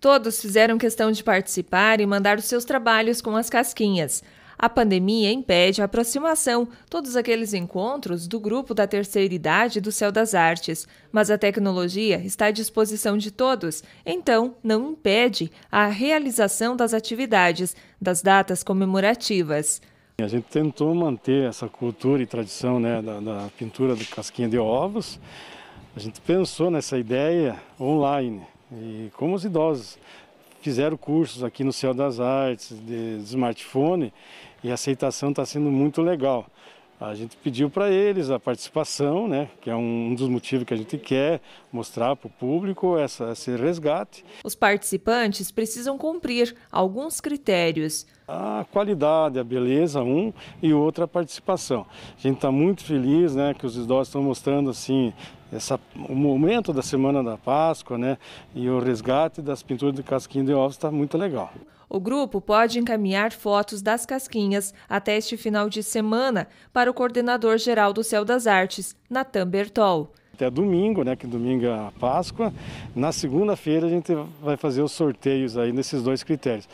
Todos fizeram questão de participar e mandar os seus trabalhos com as casquinhas. A pandemia impede a aproximação, todos aqueles encontros do grupo da terceira idade do Céu das Artes, mas a tecnologia está à disposição de todos, então não impede a realização das atividades, das datas comemorativas. A gente tentou manter essa cultura e tradição né, da, da pintura de casquinha de ovos. A gente pensou nessa ideia online. E como os idosos fizeram cursos aqui no Céu das Artes, de, smartphone, e a aceitação está sendo muito legal. A gente pediu para eles a participação, né, que é um dos motivos que a gente quer mostrar para o público essa, esse resgate. Os participantes precisam cumprir alguns critérios. A qualidade, a beleza, um, e outra a participação. A gente está muito feliz né, que os idosos estão mostrando assim essa, o momento da Semana da Páscoa né, e o resgate das pinturas de casquinha de ovos está muito legal. O grupo pode encaminhar fotos das casquinhas até este final de semana para o coordenador-geral do Céu das Artes, Natan Bertol. Até domingo, né, que domingo é a Páscoa. Na segunda-feira a gente vai fazer os sorteios aí nesses dois critérios.